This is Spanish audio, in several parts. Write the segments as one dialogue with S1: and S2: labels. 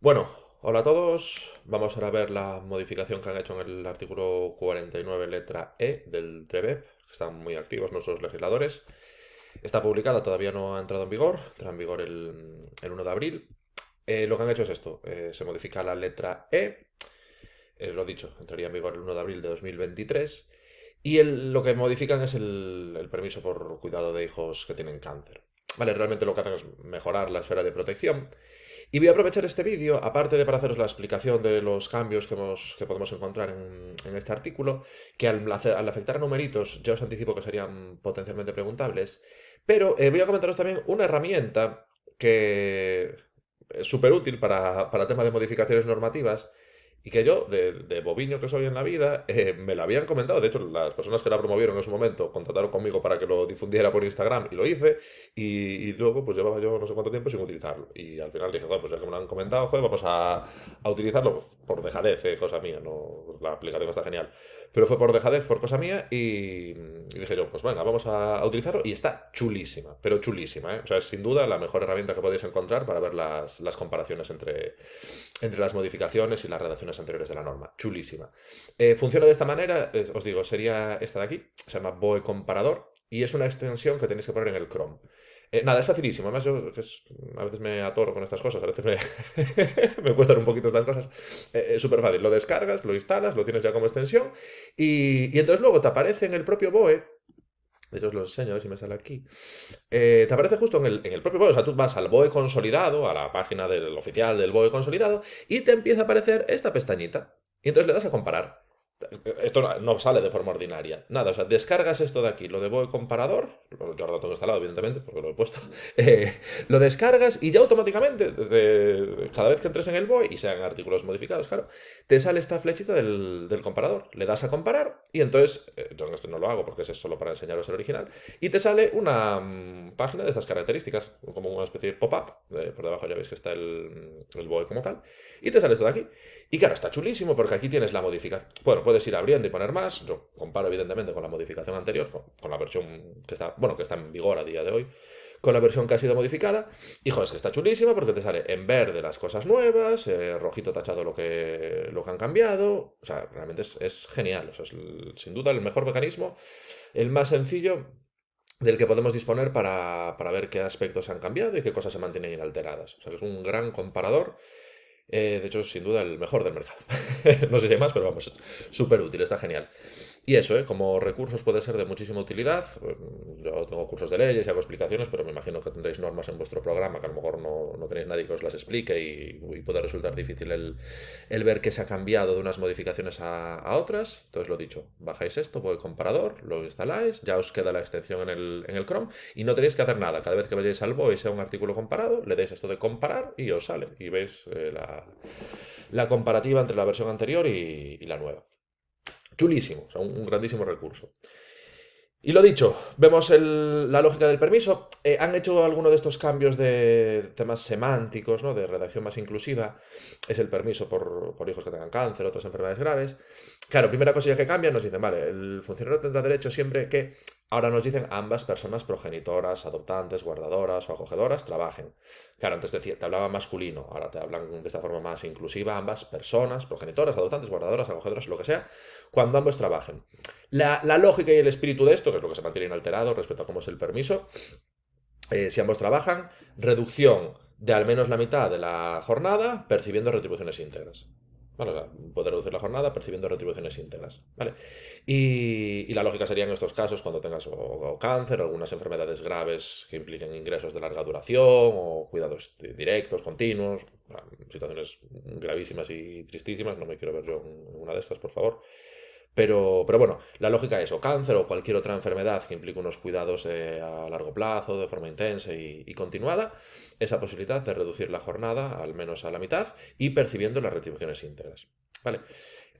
S1: Bueno, hola a todos. Vamos ahora a ver la modificación que han hecho en el artículo 49, letra E del TREBEP, que están muy activos nuestros legisladores. Está publicada, todavía no ha entrado en vigor, Entrará en vigor el, 1 de abril. Eh, lo que han hecho es esto, eh, se modifica la letra E, eh, lo dicho, entraría en vigor el 1 de abril de 2023, y lo que modifican es el permiso por cuidado de hijos que tienen cáncer. Vale, realmente lo que hacen es mejorar la esfera de protección. Y voy a aprovechar este vídeo, aparte de para haceros la explicación de los cambios que, podemos encontrar en, este artículo, que al, afectar a numeritos ya os anticipo que serían potencialmente preguntables, pero eh, voy a comentaros también una herramienta que es súper útil para, para temas de modificaciones normativas, y que yo, de, de bobiño que soy en la vida, eh, me lo habían comentado. De hecho, las personas que la promovieron en su momento contrataron conmigo para que lo difundiera por Instagram y lo hice. Y, luego, pues llevaba yo no sé cuánto tiempo sin utilizarlo. Y al final dije, joder, pues ya que me lo han comentado, joder, vamos a, a utilizarlo por dejadez, eh, cosa mía. no La aplicación está genial. Pero fue por dejadez, por cosa mía. Y, dije yo, pues venga, vamos a, utilizarlo. Y está chulísima, pero chulísima. ¿eh? O sea, es sin duda la mejor herramienta que podéis encontrar para ver las, las comparaciones entre, entre las modificaciones y las redacciones anteriores de la norma. Chulísima. Eh, funciona de esta manera, os digo, sería esta de aquí, se llama Boe Comparador, y es una extensión que tenéis que poner en el Chrome. Eh, nada, es facilísimo. Además, yo a veces me atorro con estas cosas, a veces me, cuestan un poquito estas cosas. Eh, es súper fácil. Lo descargas, lo instalas, lo tienes ya como extensión. y entonces luego te aparece en el propio BOE de os los enseño, si me sale aquí. Eh, te aparece justo en el, en el, propio BOE. O sea, tú vas al BOE consolidado, a la página del oficial del BOE consolidado, y te empieza a aparecer esta pestañita. Y entonces le das a comparar. Esto no sale de forma ordinaria. Nada, o sea, descargas esto de aquí, lo de Boe Comparador, lo que ahora lo tengo instalado, evidentemente, porque lo he puesto, eh, lo descargas y ya automáticamente, desde, cada vez que entres en el Boe y sean artículos modificados, claro, te sale esta flechita del, comparador. Le das a comparar y entonces, eh, yo este no lo hago porque es solo para enseñaros el original, y te sale una mm, página de estas características, como una especie de pop-up, por debajo ya veis que está el, el Boe como tal, y te sale esto de aquí. Y claro, está chulísimo porque aquí tienes la modificación. Bueno, puedes ir abriendo y poner más. Yo comparo evidentemente con la modificación anterior, con, la versión que está, bueno, que está en vigor a día de hoy, con la versión que ha sido modificada. Y joder, es que está chulísima porque te sale en verde las cosas nuevas, eh, rojito tachado lo que, lo que han cambiado. O sea, realmente es, genial. es sin duda el mejor mecanismo, el más sencillo del que podemos disponer para, para ver qué aspectos han cambiado y qué cosas se mantienen inalteradas. O sea, que es un gran comparador eh, de hecho, sin duda, el mejor del mercado. no sé si hay más, pero vamos, súper útil, está genial. Y eso, ¿eh? como recursos puede ser de muchísima utilidad. Mm, yo tengo cursos de leyes y hago explicaciones, pero me imagino que tendréis normas en vuestro programa que a lo mejor no, tenéis nadie que os las explique y, puede resultar difícil el, ver que se ha cambiado de unas modificaciones a, otras. Entonces, lo dicho, bajáis esto voy a comparador, lo instaláis, ya os queda la extensión en el, Chrome y no tenéis que hacer nada. Cada vez que vayáis al BOE y sea un artículo comparado, le deis esto de comparar y os sale. Y veis eh, la, comparativa entre la versión anterior y la nueva chulísimo, o sea, un, grandísimo recurso. Y lo dicho, vemos la lógica del permiso. Eh, han hecho algunos de estos cambios de temas semánticos, de redacción más inclusiva. Es el permiso por, por hijos que tengan cáncer, otras enfermedades graves. Claro, primera cosilla que cambian, nos dicen, vale, el funcionario tendrá derecho siempre que Ahora nos dicen ambas personas progenitoras, adoptantes, guardadoras o acogedoras trabajen. Claro, antes te hablaba masculino, ahora te hablan de esta forma más inclusiva, ambas personas, progenitoras, adoptantes, guardadoras, acogedoras, lo que sea, cuando ambos trabajen. La, lógica y el espíritu de esto, que es lo que se mantiene inalterado respecto a cómo es el permiso, eh, si ambos trabajan, reducción de al menos la mitad de la jornada percibiendo retribuciones íntegras poder reducir la jornada percibiendo retribuciones íntegras, ¿vale? Y, la lógica sería en estos casos cuando tengas cáncer, algunas enfermedades graves que impliquen ingresos de larga duración o cuidados directos, continuos, situaciones gravísimas y tristísimas, no me quiero ver yo en una de estas, por favor. Pero, pero bueno, la lógica es o cáncer o cualquier otra enfermedad que implique unos cuidados eh, a largo plazo, de forma intensa y, y, continuada, esa posibilidad de reducir la jornada al menos a la mitad y percibiendo las retribuciones íntegras. ¿Vale?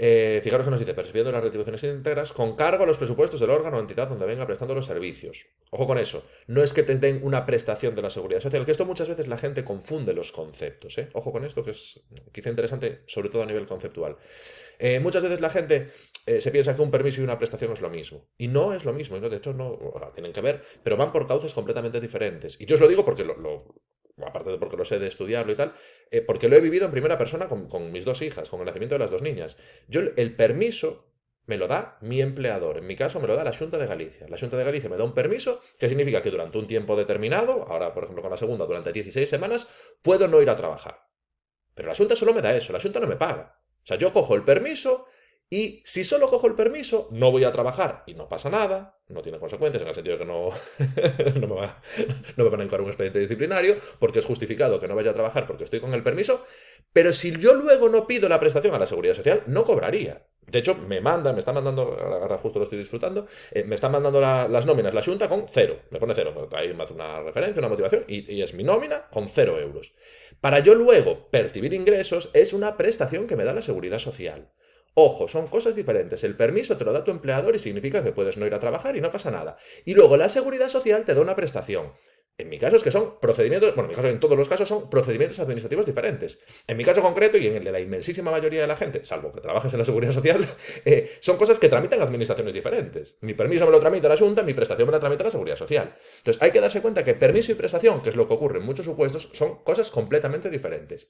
S1: Eh, fijaros que nos dice, percibiendo las retribuciones íntegras con cargo a los presupuestos del órgano o entidad donde venga prestando los servicios. Ojo con eso, no es que te den una prestación de la seguridad social, que esto muchas veces la gente confunde los conceptos. ¿eh? Ojo con esto, que es quizá interesante, sobre todo a nivel conceptual. Eh, muchas veces la gente se piensa que un permiso y una prestación es lo mismo. Y no es lo mismo, no, de hecho no tienen que ver, pero van por causas completamente diferentes. Y yo os lo digo porque lo, aparte de porque lo sé de estudiarlo y tal, eh, porque lo he vivido en primera persona con, mis dos hijas, con el nacimiento de las dos niñas. Yo el permiso me lo da mi empleador, en mi caso me lo da la Junta de Galicia. La Junta de Galicia me da un permiso que significa que durante un tiempo determinado, ahora por ejemplo con la segunda, durante 16 semanas, puedo no ir a trabajar. Pero la Junta solo me da eso, la Junta no me paga. O sea, yo cojo el permiso, y si solo cojo el permiso, no voy a trabajar y no pasa nada, no tiene consecuencias en el sentido de que no, no, me van a encargar un expediente disciplinario, porque es justificado que no vaya a trabajar porque estoy con el permiso, pero si yo luego no pido la prestación a la seguridad social, no cobraría. De hecho, me manda, me está mandando, ahora justo lo estoy disfrutando, eh, me están mandando las nóminas, la Junta con cero, me pone cero, ahí me hace una referencia, una motivación, y es mi nómina con cero euros. Para yo luego percibir ingresos es una prestación que me da la seguridad social. Ojo, son cosas diferentes. El permiso te lo da tu empleador y significa que puedes no ir a trabajar y no pasa nada. Y luego la seguridad social te da una prestación. En mi caso es que son procedimientos, bueno, en en todos los casos son procedimientos administrativos diferentes. En mi caso concreto y en el de la inmensísima mayoría de la gente, salvo que trabajes en la seguridad social, eh, son cosas que tramitan administraciones diferentes. Mi permiso me lo tramita la Junta, mi prestación me la tramita la seguridad social. Entonces hay que darse cuenta que permiso y prestación, que es lo que ocurre en muchos supuestos, son cosas completamente diferentes.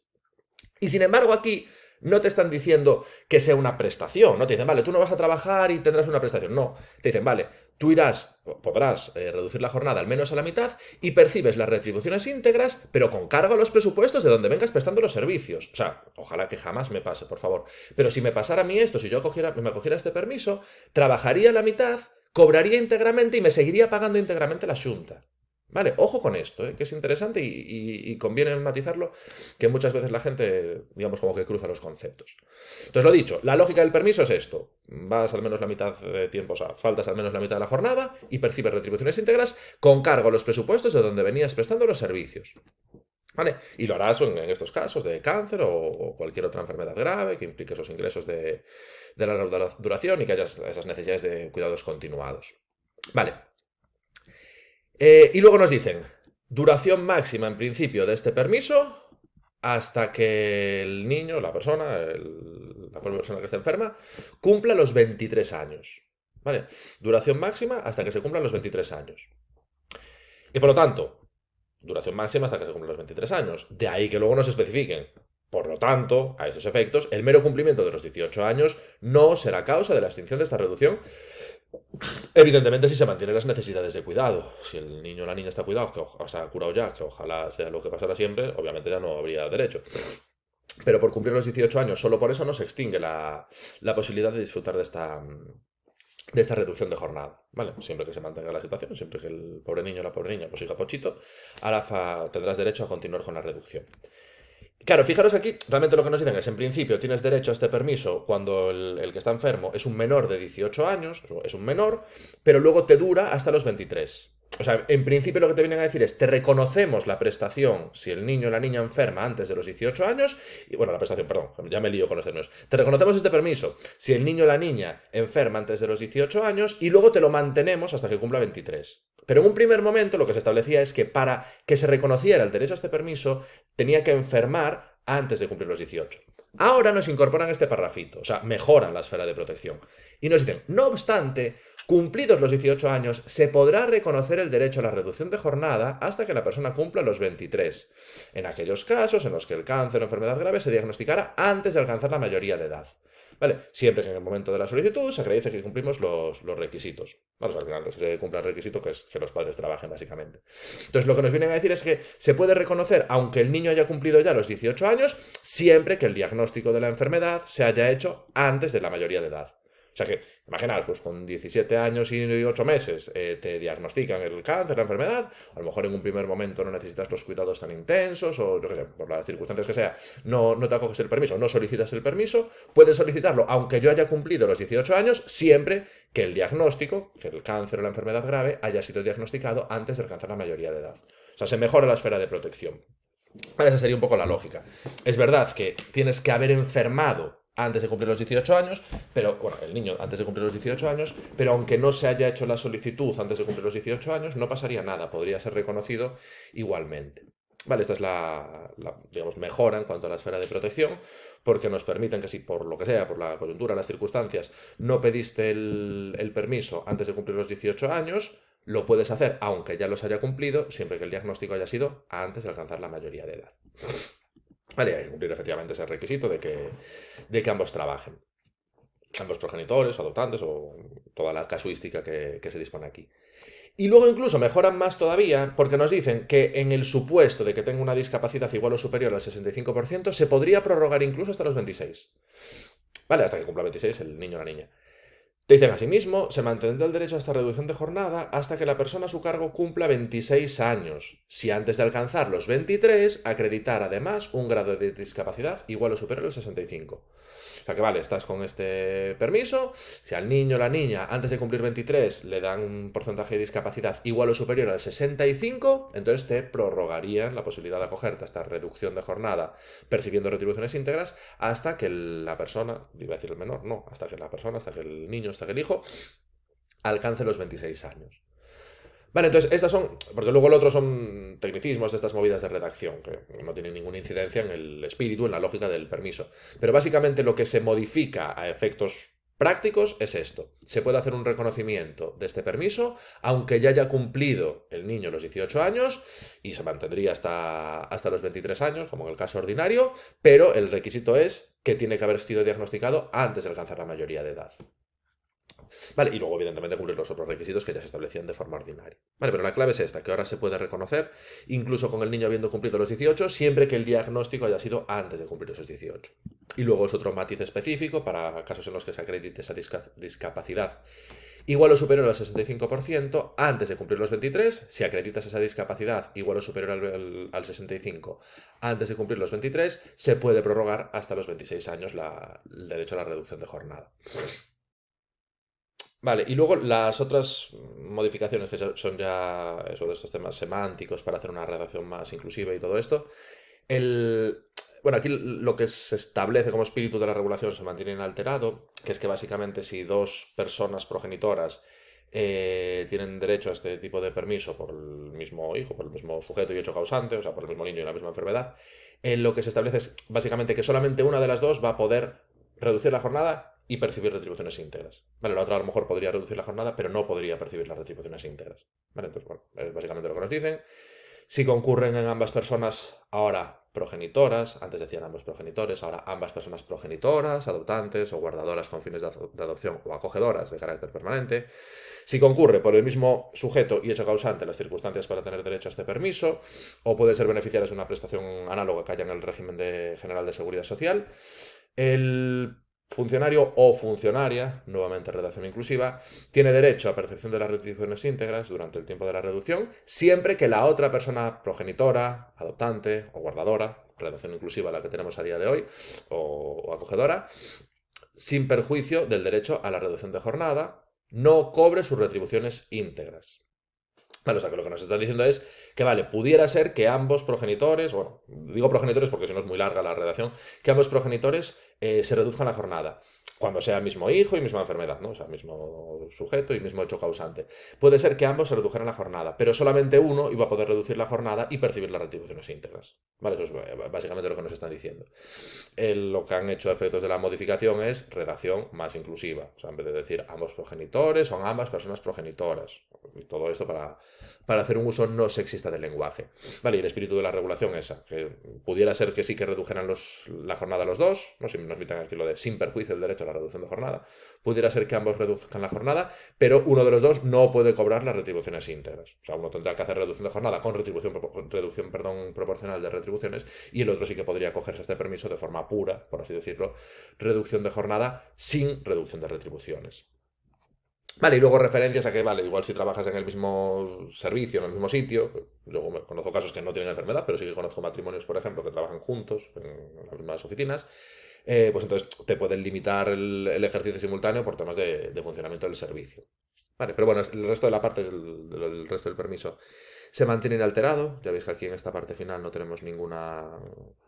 S1: Y sin embargo aquí no te están diciendo que sea una prestación, no te dicen, vale, tú no vas a trabajar y tendrás una prestación, no, te dicen, vale, tú irás, podrás eh, reducir la jornada al menos a la mitad y percibes las retribuciones íntegras, pero con cargo a los presupuestos de donde vengas prestando los servicios. O sea, ojalá que jamás me pase, por favor. Pero si me pasara a mí esto, si yo me cogiera este permiso, trabajaría la mitad, cobraría íntegramente y me seguiría pagando íntegramente la Junta. Vale, ojo con esto, ¿eh? que es interesante y, conviene matizarlo, que muchas veces la gente, digamos, como que cruza los conceptos. Entonces, lo dicho, la lógica del permiso es esto. Vas al menos la mitad de tiempo, o sea, faltas al menos la mitad de la jornada y percibes retribuciones íntegras con cargo a los presupuestos de donde venías prestando los servicios. ¿Vale? Y lo harás en, estos casos de cáncer o, cualquier otra enfermedad grave que implique esos ingresos de, de larga duración y que hayas esas necesidades de cuidados continuados. Vale, eh, y luego nos dicen, duración máxima en principio de este permiso hasta que el niño, la persona, la persona que está enferma, cumpla los 23 años. ¿Vale? Duración máxima hasta que se cumplan los 23 años. Y por lo tanto, duración máxima hasta que se cumplan los 23 años. De ahí que luego nos especifiquen. Por lo tanto, a estos efectos, el mero cumplimiento de los 18 años no será causa de la extinción de esta reducción Evidentemente, si se mantienen las necesidades de cuidado, si el niño o la niña está cuidado, que o sea, curado ya, que ojalá sea lo que pasara siempre, obviamente ya no habría derecho. Pero por cumplir los 18 años, solo por eso no se extingue la, posibilidad de disfrutar de esta, de esta reducción de jornada, ¿vale? Siempre que se mantenga la situación, siempre que el pobre niño o la pobre niña pues siga pochito, ahora tendrás derecho a continuar con la reducción. Claro, fijaros aquí, realmente lo que nos dicen es, en principio, tienes derecho a este permiso cuando el, que está enfermo es un menor de 18 años, es un menor, pero luego te dura hasta los 23. O sea, en principio lo que te vienen a decir es, te reconocemos la prestación si el niño o la niña enferma antes de los 18 años, y bueno, la prestación, perdón, ya me lío con los este, términos, te reconocemos este permiso si el niño o la niña enferma antes de los 18 años y luego te lo mantenemos hasta que cumpla 23. Pero en un primer momento lo que se establecía es que para que se reconociera el derecho a este permiso tenía que enfermar antes de cumplir los 18. Ahora nos incorporan este parrafito, o sea, mejoran la esfera de protección. Y nos dicen, no obstante, cumplidos los 18 años, se podrá reconocer el derecho a la reducción de jornada hasta que la persona cumpla los 23, en aquellos casos en los que el cáncer o enfermedad grave se diagnosticara antes de alcanzar la mayoría de edad. ¿Vale? Siempre que en el momento de la solicitud se acredite que cumplimos los, requisitos. Vamos, al final se cumpla el requisito que es que los padres trabajen, básicamente. Entonces, lo que nos vienen a decir es que se puede reconocer, aunque el niño haya cumplido ya los 18 años, siempre que el diagnóstico de la enfermedad se haya hecho antes de la mayoría de edad. O sea que, imaginaos, pues con 17 años y 8 meses eh, te diagnostican el cáncer, la enfermedad, a lo mejor en un primer momento no necesitas los cuidados tan intensos o yo qué sé, por las circunstancias que sea, no, no te acoges el permiso, no solicitas el permiso, puedes solicitarlo aunque yo haya cumplido los 18 años, siempre que el diagnóstico, que el cáncer o la enfermedad grave haya sido diagnosticado antes de alcanzar la mayoría de edad. O sea, se mejora la esfera de protección. Esa sería un poco la lógica. Es verdad que tienes que haber enfermado antes de cumplir los 18 años, pero bueno, el niño antes de cumplir los 18 años, pero aunque no se haya hecho la solicitud antes de cumplir los 18 años, no pasaría nada, podría ser reconocido igualmente. Vale, esta es la, digamos, mejora en cuanto a la esfera de protección, porque nos permiten que si por lo que sea, por la coyuntura, las circunstancias, no pediste el, el permiso antes de cumplir los 18 años, lo puedes hacer aunque ya los haya cumplido, siempre que el diagnóstico haya sido antes de alcanzar la mayoría de edad. Vale, hay que cumplir efectivamente ese requisito de que, de que ambos trabajen. Ambos progenitores, adoptantes o toda la casuística que, que se dispone aquí. Y luego incluso mejoran más todavía porque nos dicen que en el supuesto de que tenga una discapacidad igual o superior al 65%, se podría prorrogar incluso hasta los 26. Vale, hasta que cumpla 26 el niño o la niña. Dicen asimismo, se mantendrá el derecho a esta reducción de jornada hasta que la persona a su cargo cumpla 26 años, si antes de alcanzar los 23 acreditar además un grado de discapacidad igual o superior al 65. O sea que vale, estás con este permiso, si al niño o la niña antes de cumplir 23 le dan un porcentaje de discapacidad igual o superior al 65, entonces te prorrogarían la posibilidad de acogerte a esta reducción de jornada percibiendo retribuciones íntegras hasta que la persona, iba a decir el menor, no, hasta que la persona, hasta que el niño que el hijo alcance los 26 años. Vale, entonces estas son, porque luego el otro son tecnicismos de estas movidas de redacción, que no tienen ninguna incidencia en el espíritu, en la lógica del permiso. Pero básicamente lo que se modifica a efectos prácticos es esto. Se puede hacer un reconocimiento de este permiso, aunque ya haya cumplido el niño los 18 años y se mantendría hasta, hasta los 23 años, como en el caso ordinario, pero el requisito es que tiene que haber sido diagnosticado antes de alcanzar la mayoría de edad. Vale, y luego, evidentemente, cumplir los otros requisitos que ya se establecían de forma ordinaria. Vale, pero la clave es esta, que ahora se puede reconocer, incluso con el niño habiendo cumplido los 18, siempre que el diagnóstico haya sido antes de cumplir esos 18. Y luego es otro matiz específico para casos en los que se acredite esa discapacidad igual o superior al 65% antes de cumplir los 23, si acreditas esa discapacidad igual o superior al, 65% antes de cumplir los 23, se puede prorrogar hasta los 26 años el derecho a la reducción de jornada. Vale, y luego las otras modificaciones que son ya eso de estos temas semánticos para hacer una redacción más inclusiva y todo esto. El, bueno, aquí lo que se establece como espíritu de la regulación se mantiene inalterado, que es que básicamente si dos personas progenitoras eh, tienen derecho a este tipo de permiso por el mismo hijo, por el mismo sujeto y hecho causante, o sea, por el mismo niño y la misma enfermedad, en eh, lo que se establece es básicamente que solamente una de las dos va a poder reducir la jornada y percibir retribuciones íntegras. Vale, la otra a lo mejor podría reducir la jornada, pero no podría percibir las retribuciones íntegras. Vale, entonces, bueno, es básicamente lo que nos dicen. Si concurren en ambas personas, ahora progenitoras, antes decían ambos progenitores, ahora ambas personas progenitoras, adoptantes o guardadoras con fines de, adopción o acogedoras de carácter permanente. Si concurre por el mismo sujeto y hecho causante las circunstancias para tener derecho a este permiso, o pueden ser beneficiarias de una prestación análoga que haya en el régimen general de seguridad social. El Funcionario o funcionaria, nuevamente redacción inclusiva, tiene derecho a percepción de las retribuciones íntegras durante el tiempo de la reducción, siempre que la otra persona progenitora, adoptante o guardadora, redacción inclusiva la que tenemos a día de hoy, o, o acogedora, sin perjuicio del derecho a la reducción de jornada, no cobre sus retribuciones íntegras o sea, lo que nos están diciendo es que, vale, pudiera ser que ambos progenitores, bueno, digo progenitores porque si no es muy larga la redacción, que ambos progenitores eh, se reduzcan la jornada, cuando sea mismo hijo y misma enfermedad, ¿no? O sea, mismo sujeto y mismo hecho causante. Puede ser que ambos se redujeran la jornada, pero solamente uno iba a poder reducir la jornada y percibir las retribuciones íntegras. Vale, eso es básicamente lo que nos están diciendo. Eh, lo que han hecho efectos de la modificación es redacción más inclusiva. O sea, en vez de decir ambos progenitores, son ambas personas progenitoras. Pues, todo esto para, hacer un uso no sexista del lenguaje. Vale, y el espíritu de la regulación esa, que pudiera ser que sí que redujeran la jornada los dos, no si nos metan aquí lo de sin perjuicio del derecho a la reducción de jornada, pudiera ser que ambos reduzcan la jornada, pero uno de los dos no puede cobrar las retribuciones íntegras. O sea, uno tendrá que hacer reducción de jornada con retribución, reducción perdón, proporcional de retribuciones y el otro sí que podría cogerse este permiso de forma pura, por así decirlo, reducción de jornada sin reducción de retribuciones. Vale, y luego referencias a que, vale, igual si trabajas en el mismo servicio, en el mismo sitio, luego conozco casos que no tienen enfermedad, pero sí que conozco matrimonios, por ejemplo, que trabajan juntos en las mismas oficinas, eh, pues entonces te pueden limitar el, ejercicio simultáneo por temas de, funcionamiento del servicio. Vale, pero bueno, el resto de la parte, el resto del permiso se mantiene inalterado. Ya veis que aquí en esta parte final no tenemos ninguna,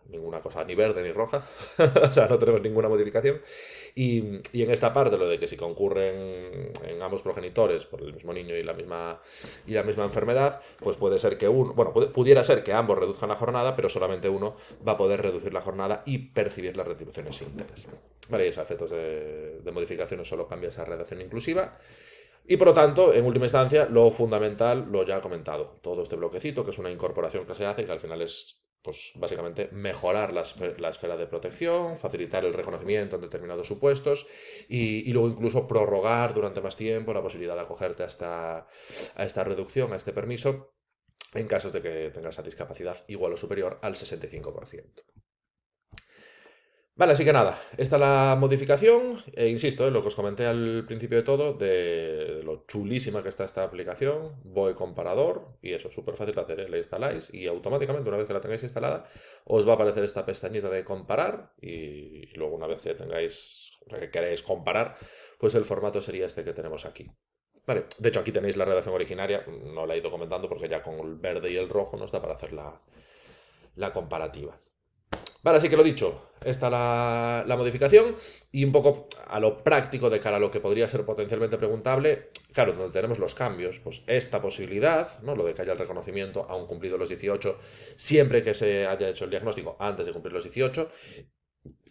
S1: ninguna cosa, ni verde ni roja. o sea, no tenemos ninguna modificación. Y, y, en esta parte, lo de que si concurren en ambos progenitores por el mismo niño y la misma, y la misma enfermedad, pues puede ser que uno, bueno, pudiera ser que ambos reduzcan la jornada, pero solamente uno va a poder reducir la jornada y percibir las retribuciones íntegras. Vale, y esos efectos de, de modificaciones solo cambia esa redacción inclusiva. Y por lo tanto, en última instancia, lo fundamental, lo ya he comentado, todo este bloquecito, que es una incorporación que se hace, que al final es, pues básicamente, mejorar la, esfera de protección, facilitar el reconocimiento en determinados supuestos y, luego incluso prorrogar durante más tiempo la posibilidad de acogerte a esta, a esta reducción, a este permiso, en casos de que tengas esa discapacidad igual o superior al 65%. Vale, así que nada, esta la modificación, e insisto, en eh, lo que os comenté al principio de todo, de lo chulísima que está esta aplicación, voy Comparador, y eso, es súper fácil de hacer, eh, la instaláis y automáticamente una vez que la tengáis instalada, os va a aparecer esta pestañita de comparar y luego una vez que tengáis, que queréis comparar, pues el formato sería este que tenemos aquí. Vale, de hecho aquí tenéis la redacción originaria, no la he ido comentando porque ya con el verde y el rojo no está para hacer la comparativa. Vale, así que lo dicho, está la, la, modificación y un poco a lo práctico de cara a lo que podría ser potencialmente preguntable, claro, donde tenemos los cambios, pues esta posibilidad, ¿no? lo de que haya el reconocimiento aún cumplido los 18, siempre que se haya hecho el diagnóstico antes de cumplir los 18,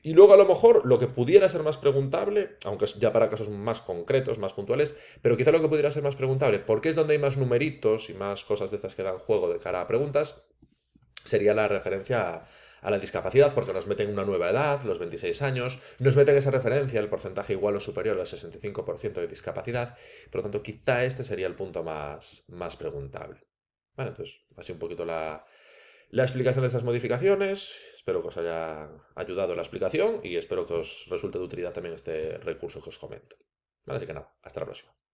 S1: y luego a lo mejor lo que pudiera ser más preguntable, aunque ya para casos más concretos, más puntuales, pero quizá lo que pudiera ser más preguntable, porque es donde hay más numeritos y más cosas de estas que dan juego de cara a preguntas, sería la referencia a a la discapacidad porque nos meten una nueva edad, los 26 años, nos meten esa referencia, el porcentaje igual o superior al 65% de discapacidad, por lo tanto quizá este sería el punto más, más preguntable. Bueno, entonces así un poquito la, explicación de estas modificaciones. Espero que os haya ayudado la explicación y espero que os resulte de utilidad también este recurso que os comento. así que nada, hasta la próxima.